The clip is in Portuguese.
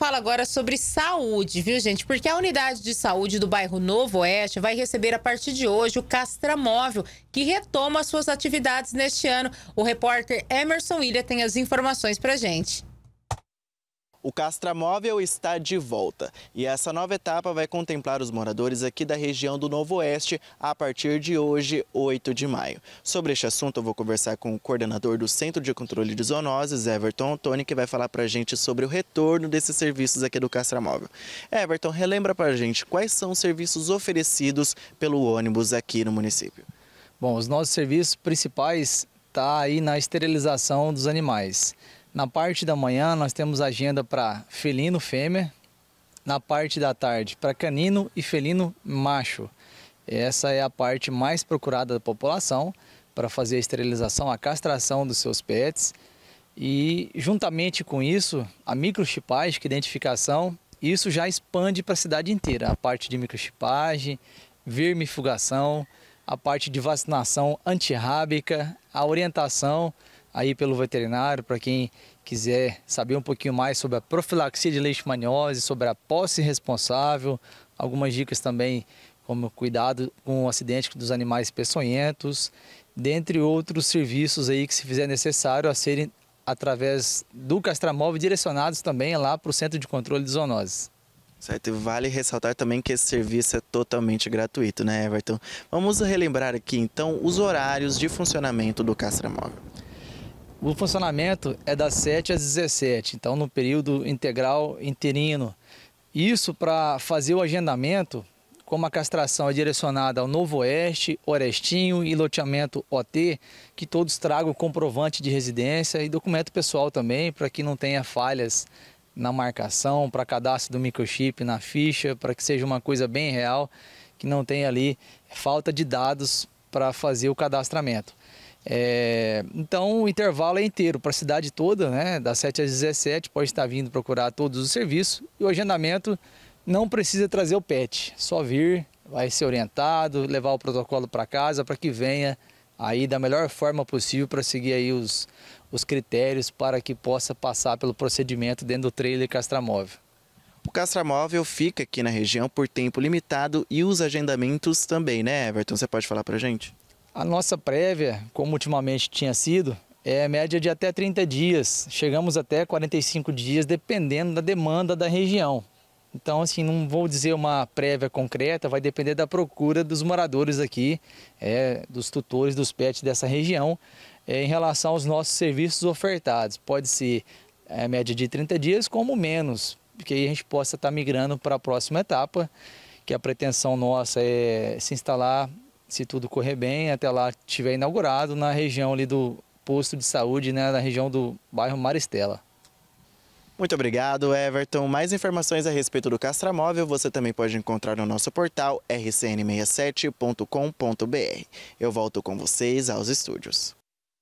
fala agora sobre saúde, viu, gente? Porque a unidade de saúde do bairro Novo Oeste vai receber a partir de hoje o Castramóvel, que retoma suas atividades neste ano. O repórter Emerson Ilha tem as informações pra gente. O Castramóvel está de volta e essa nova etapa vai contemplar os moradores aqui da região do Novo Oeste a partir de hoje, 8 de maio. Sobre este assunto, eu vou conversar com o coordenador do Centro de Controle de Zoonoses, Everton Antônio, que vai falar para a gente sobre o retorno desses serviços aqui do Castramóvel. Everton, relembra para a gente quais são os serviços oferecidos pelo ônibus aqui no município. Bom, os nossos serviços principais estão tá aí na esterilização dos animais. Na parte da manhã nós temos agenda para felino fêmea, na parte da tarde para canino e felino macho. Essa é a parte mais procurada da população para fazer a esterilização, a castração dos seus pets. E juntamente com isso, a microchipagem, que é identificação, isso já expande para a cidade inteira, a parte de microchipagem, vermifugação, a parte de vacinação antirrábica, a orientação aí pelo veterinário, para quem quiser saber um pouquinho mais sobre a profilaxia de leishmaniose, sobre a posse responsável, algumas dicas também como cuidado com o acidente dos animais peçonhentos, dentre outros serviços aí que se fizer necessário a serem através do castramóvel direcionados também lá para o Centro de Controle de Zoonoses. Certo, e vale ressaltar também que esse serviço é totalmente gratuito, né, Everton? Vamos relembrar aqui então os horários de funcionamento do castramóvel. O funcionamento é das 7 às 17, então no período integral interino. Isso para fazer o agendamento, como a castração é direcionada ao Novo Oeste, Orestinho e loteamento OT, que todos tragam comprovante de residência e documento pessoal também, para que não tenha falhas na marcação, para cadastro do microchip na ficha, para que seja uma coisa bem real, que não tenha ali falta de dados para fazer o cadastramento. É, então o intervalo é inteiro para a cidade toda, né? Das 7 às 17 pode estar vindo procurar todos os serviços e o agendamento não precisa trazer o PET, só vir, vai ser orientado, levar o protocolo para casa para que venha aí da melhor forma possível para seguir aí os, os critérios para que possa passar pelo procedimento dentro do trailer castramóvel. O Castramóvel fica aqui na região por tempo limitado e os agendamentos também, né, Everton? Você pode falar para gente? A nossa prévia, como ultimamente tinha sido, é média de até 30 dias. Chegamos até 45 dias, dependendo da demanda da região. Então, assim, não vou dizer uma prévia concreta, vai depender da procura dos moradores aqui, é, dos tutores dos pets dessa região, é, em relação aos nossos serviços ofertados. Pode ser a é, média de 30 dias, como menos, que aí a gente possa estar tá migrando para a próxima etapa, que a pretensão nossa é se instalar, se tudo correr bem, até lá tiver inaugurado na região ali do posto de saúde, né, na região do bairro Maristela. Muito obrigado, Everton. Mais informações a respeito do Castramóvel você também pode encontrar no nosso portal rcn67.com.br. Eu volto com vocês aos estúdios.